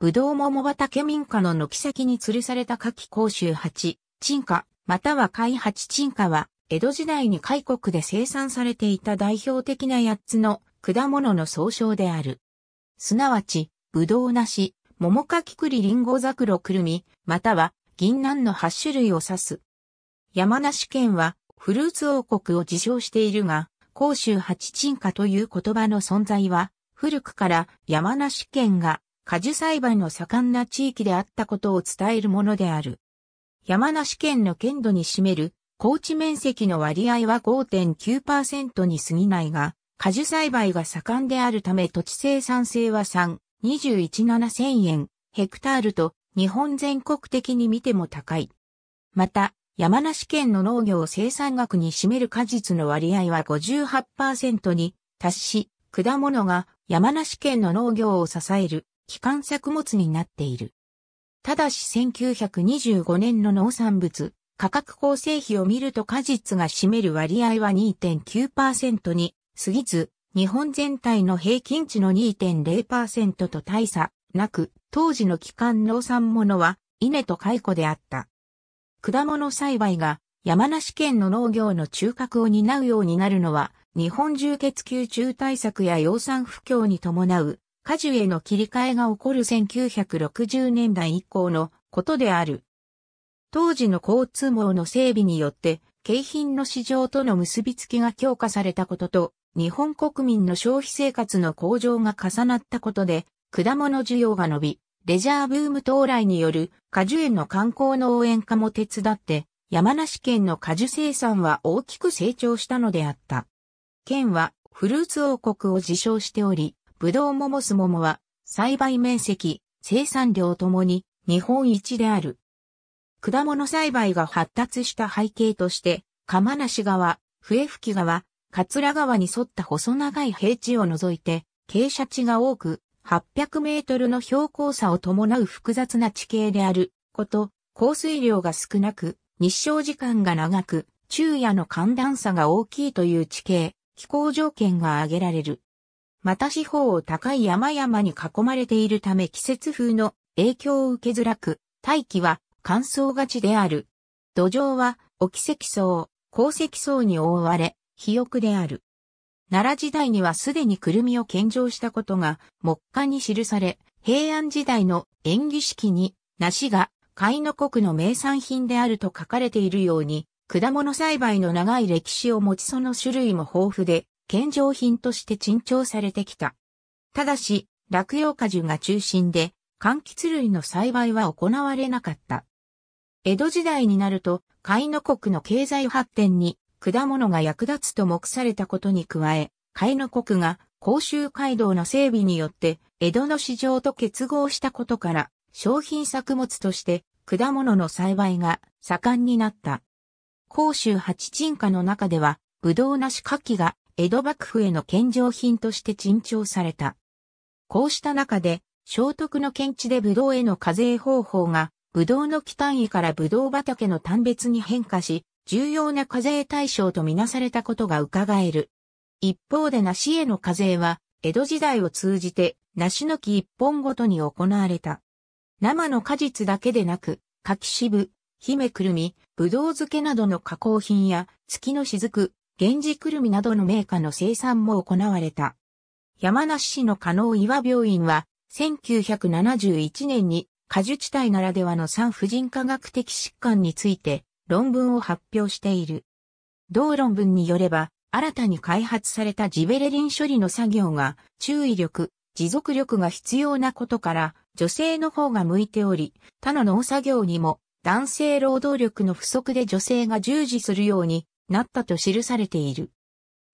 ぶどう桃畑民家の軒先に吊るされた夏季甲州八、鎮花、または海八鎮花は、江戸時代に海国で生産されていた代表的な八つの果物の総称である。すなわち、ぶどう梨、桃柿栗リンゴ桜くるみ、または銀杏の八種類を指す。山梨県はフルーツ王国を自称しているが、甲州八鎮花という言葉の存在は、古くから山梨県が果樹栽培の盛んな地域であったことを伝えるものである。山梨県の県土に占める高地面積の割合は5.9%に過ぎないが、果樹栽培が盛んであるため土地生産性は3、2 1 7千円、ヘクタールと日本全国的に見ても高い。また、山梨県の農業生産額に占める果実の割合は58%に達し、果物が山梨県の農業を支える基幹作物になっている。ただし1925年の農産物、価格構成比を見ると果実が占める割合は2.9%に過ぎず、日本全体の平均値の2.0%と大差なく、当時の基幹農産物は稲と蚕であった。果物栽培が山梨県の農業の中核を担うようになるのは、日本充血球中対策や養蚕不況に伴う果樹への切り替えが起こる1960年代以降のことである。当時の交通網の整備によって、景品の市場との結びつきが強化されたことと、日本国民の消費生活の向上が重なったことで、果物需要が伸び、レジャーブーム到来による果樹園の観光の応援化も手伝って、山梨県の果樹生産は大きく成長したのであった。県はフルーツ王国を自称しており、ぶどうもモすモモは、栽培面積、生産量ともに日本一である。果物栽培が発達した背景として、釜無川、笛吹川、桂川に沿った細長い平地を除いて、傾斜地が多く、800メートルの標高差を伴う複雑な地形であること、降水量が少なく、日照時間が長く、昼夜の寒暖差が大きいという地形、気候条件が挙げられる。また四方を高い山々に囲まれているため季節風の影響を受けづらく、大気は乾燥がちである。土壌は、沖積層、鉱石層に覆われ、肥沃である。奈良時代にはすでにくるみを献上したことが、木下に記され、平安時代の演技式に、梨が、海の国の名産品であると書かれているように、果物栽培の長い歴史を持ちその種類も豊富で、献上品として珍重されてきた。ただし、落葉果樹が中心で、柑橘類の栽培は行われなかった。江戸時代になると、海の国の経済発展に果物が役立つと目されたことに加え、海の国が甲州街道の整備によって江戸の市場と結合したことから、商品作物として果物の栽培が盛んになった。甲州八鎮下の中では、ぶどうなし柿が江戸幕府への献上品として珍重された。こうした中で、聖徳の検地でブドウへの課税方法が、ブドウの木単位からブドウ畑の単別に変化し、重要な課税対象とみなされたことが伺える。一方で梨への課税は、江戸時代を通じて、梨の木一本ごとに行われた。生の果実だけでなく、柿渋、姫くるみ、ぶどう漬けなどの加工品や、月の雫、源氏くるみなどの名家の生産も行われた。山梨市の加納岩病院は、1971年に果樹地帯ならではの産婦人科学的疾患について論文を発表している。同論文によれば、新たに開発されたジベレリン処理の作業が注意力、持続力が必要なことから、女性の方が向いており、他の農作業にも男性労働力の不足で女性が従事するようになったと記されている。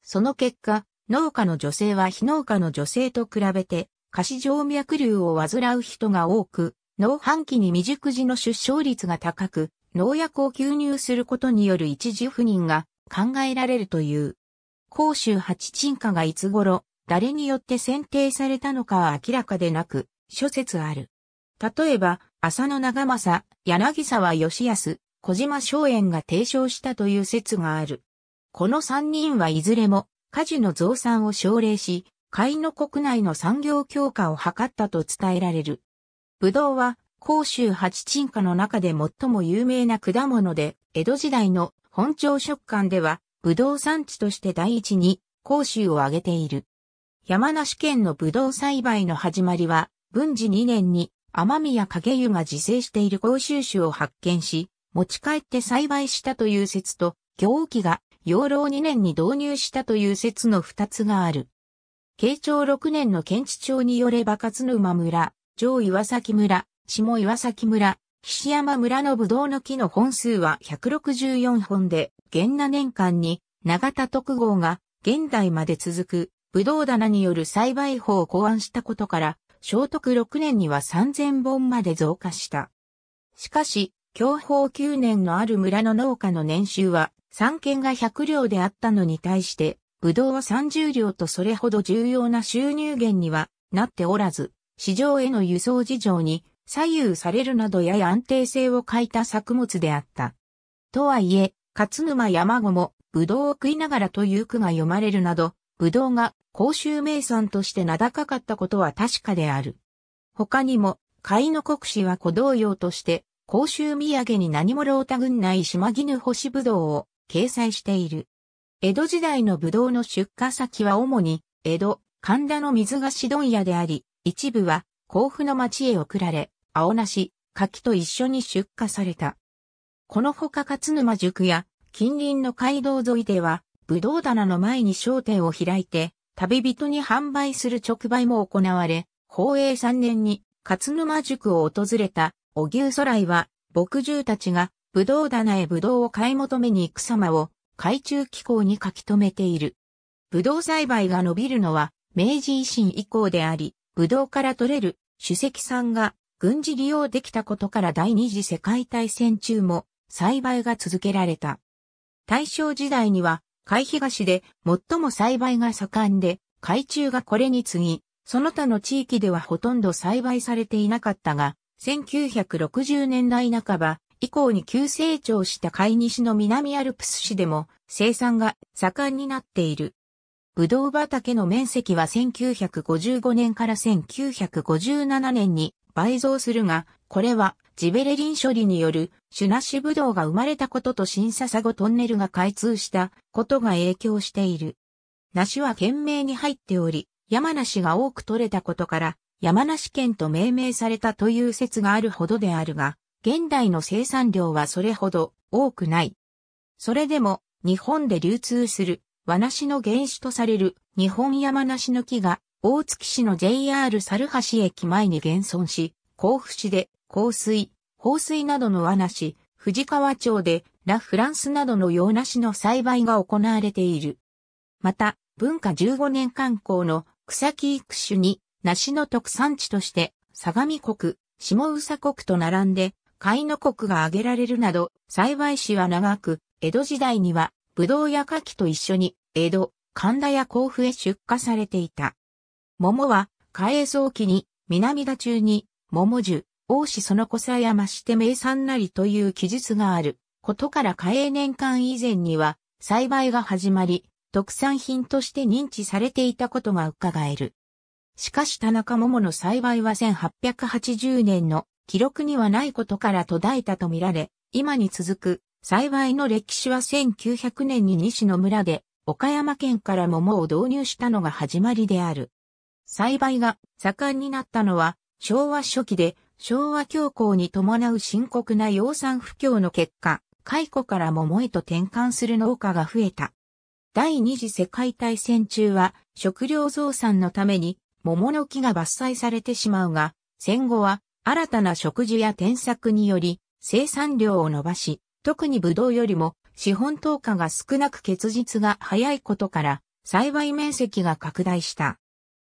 その結果、農家の女性は非農家の女性と比べて、下肢静脈瘤を患う人が多く、農繁期に未熟児の出生率が高く、農薬を吸入することによる一時不妊が考えられるという。甲州八鎮下がいつ頃、誰によって選定されたのかは明らかでなく、諸説ある。例えば、浅野長政、柳沢義康、小島荘園が提唱したという説がある。この三人はいずれも果事の増産を奨励し、海の国内の産業強化を図ったと伝えられる。葡萄は、甲州八鎮下の中で最も有名な果物で、江戸時代の本庁食館では、葡萄産地として第一に、甲州を挙げている。山梨県の葡萄栽培の始まりは、文治2年に、天宮影湯が自生している甲州種を発見し、持ち帰って栽培したという説と、行基が養老2年に導入したという説の2つがある。慶長6年の県知庁によれば勝沼村、上岩崎村、下岩崎村、菱山村のぶどうの木の本数は164本で、元那年間に長田徳号が現代まで続くぶどう棚による栽培法を考案したことから、聖徳6年には3000本まで増加した。しかし、享保9年のある村の農家の年収は、三軒が100両であったのに対して、ぶどうは30両とそれほど重要な収入源にはなっておらず、市場への輸送事情に左右されるなどやや安定性を欠いた作物であった。とはいえ、勝沼山子も、ぶどうを食いながらという句が読まれるなど、ぶどうが公衆名産として名高かったことは確かである。他にも、貝の国史は古道用として、公衆土産に何もロータ郡内島絹星しぶどうを掲載している。江戸時代のぶどうの出荷先は主に、江戸、神田の水菓子問屋であり、一部は甲府の町へ送られ、青梨、柿と一緒に出荷された。このほか勝沼塾や近隣の街道沿いでは、ぶどう棚の前に商店を開いて、旅人に販売する直売も行われ、宝永3年に勝沼塾を訪れたお牛空来は、牧獣たちが、ぶどう棚へぶどうを買い求めに行く様を、海中気候に書き留めている。ぶどう栽培が伸びるのは、明治維新以降であり、ぶどうから取れる、主席さんが、軍事利用できたことから第二次世界大戦中も、栽培が続けられた。大正時代には、海東で最も栽培が盛んで、海中がこれに次ぎ、その他の地域ではほとんど栽培されていなかったが、1960年代半ば以降に急成長した海西の南アルプス市でも生産が盛んになっている。ぶどう畑の面積は1955年から1957年に倍増するが、これはジベレリン処理による種なしブドウが生まれたことと新笹子トンネルが開通したことが影響している。梨は懸命に入っており、山梨が多く取れたことから山梨県と命名されたという説があるほどであるが、現代の生産量はそれほど多くない。それでも日本で流通する和梨の原種とされる日本山梨の木が大月市の JR 猿橋駅前に現存し、甲府市で香水、放水などの和梨、藤川町でラ・フランスなどの洋梨の栽培が行われている。また、文化15年観光の草木育種に梨の特産地として、相模国、下宇佐国と並んで、海の国が挙げられるなど、栽培史は長く、江戸時代には、葡萄やや柿と一緒に、江戸、神田や甲府へ出荷されていた。桃は、海藻早期に、南田中に、桃樹、王子その子さやまして名産なりという記述がある。ことから海江年間以前には、栽培が始まり、特産品として認知されていたことが伺える。しかし田中桃の栽培は1880年の記録にはないことから途絶えたとみられ、今に続く栽培の歴史は1900年に西野村で岡山県から桃を導入したのが始まりである。栽培が盛んになったのは昭和初期で昭和恐慌に伴う深刻な養蚕不況の結果、解雇から桃へと転換する農家が増えた。第二次世界大戦中は食料増産のために桃の木が伐採されてしまうが、戦後は新たな植樹や転作により生産量を伸ばし、特にブドウよりも資本投下が少なく結実が早いことから栽培面積が拡大した。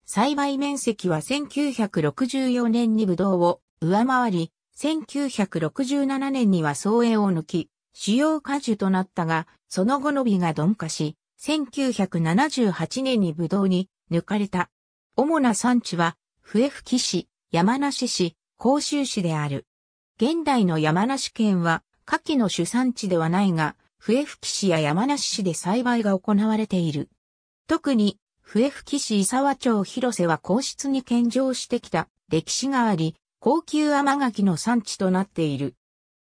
栽培面積は1964年にブドウを上回り、1967年には総栄を抜き、主要果樹となったが、その後伸びが鈍化し、1978年にブドウに抜かれた。主な産地は、笛吹市、山梨市、甲州市である。現代の山梨県は、夏季の主産地ではないが、笛吹市や山梨市で栽培が行われている。特に、笛吹市伊沢町広瀬は皇室に献上してきた歴史があり、高級甘柿の産地となっている。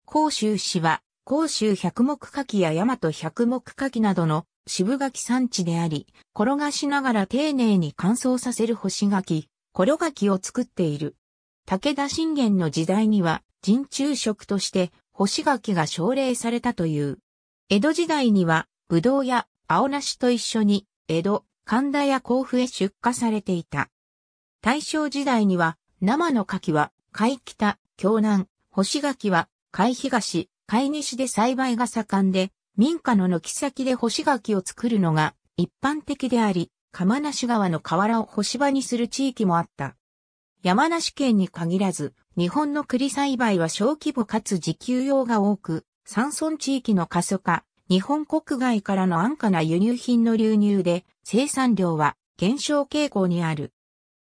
甲州市は甲州百目柿や大和百目柿などの渋柿産地であり、転がしながら丁寧に乾燥させる干し柿、転柿を作っている。武田信玄の時代には人中食として干し柿が奨励されたという。江戸時代には、ぶどうや青梨と一緒に、江戸、神田や甲府へ出荷されていた。大正時代には、生の柿は、海北、京南、干し柿は、海東、飼い主で栽培が盛んで、民家の軒先で干し柿を作るのが一般的であり、釜梨川の河原を干し場にする地域もあった。山梨県に限らず、日本の栗栽培は小規模かつ自給用が多く、山村地域の過疎化、日本国外からの安価な輸入品の流入で生産量は減少傾向にある。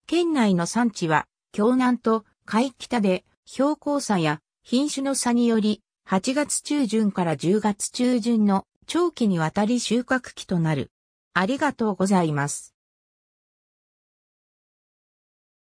県内の産地は、京南と海北で標高差や品種の差により8月中旬から10月中旬の長期にわたり収穫期となる。ありがとうございます。